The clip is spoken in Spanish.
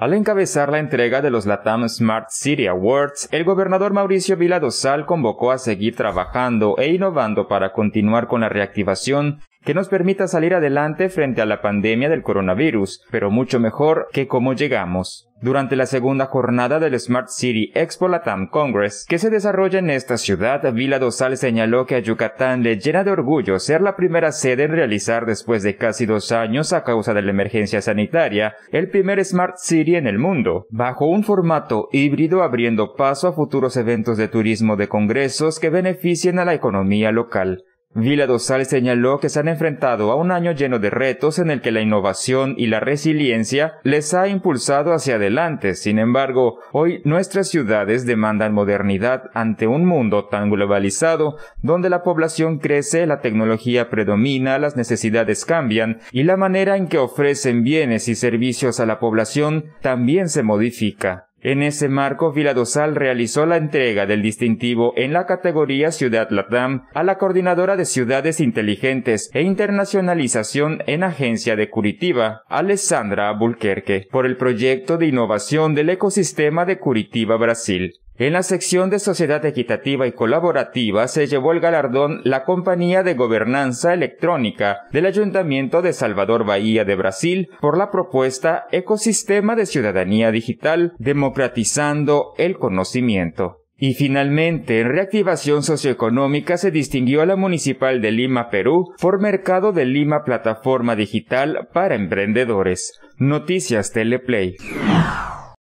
Al encabezar la entrega de los Latam Smart City Awards, el gobernador Mauricio Vila Dosal convocó a seguir trabajando e innovando para continuar con la reactivación que nos permita salir adelante frente a la pandemia del coronavirus, pero mucho mejor que cómo llegamos durante la segunda jornada del Smart City Expo Latam Congress, que se desarrolla en esta ciudad, Vila Dosal señaló que a Yucatán le llena de orgullo ser la primera sede en realizar después de casi dos años a causa de la emergencia sanitaria el primer Smart City en el mundo, bajo un formato híbrido abriendo paso a futuros eventos de turismo de congresos que beneficien a la economía local. Vila Dosal señaló que se han enfrentado a un año lleno de retos en el que la innovación y la resiliencia les ha impulsado hacia adelante. Sin embargo, hoy nuestras ciudades demandan modernidad ante un mundo tan globalizado donde la población crece, la tecnología predomina, las necesidades cambian y la manera en que ofrecen bienes y servicios a la población también se modifica. En ese marco, Vila realizó la entrega del distintivo en la categoría Ciudad Latam a la coordinadora de Ciudades Inteligentes e Internacionalización en Agencia de Curitiba, Alessandra Bulquerque, por el proyecto de innovación del ecosistema de Curitiba, Brasil. En la sección de Sociedad Equitativa y Colaborativa se llevó el galardón la Compañía de Gobernanza Electrónica del Ayuntamiento de Salvador Bahía de Brasil por la propuesta Ecosistema de Ciudadanía Digital democratizando el conocimiento. Y finalmente, en reactivación socioeconómica se distinguió a la Municipal de Lima, Perú, por Mercado de Lima Plataforma Digital para Emprendedores. Noticias Teleplay.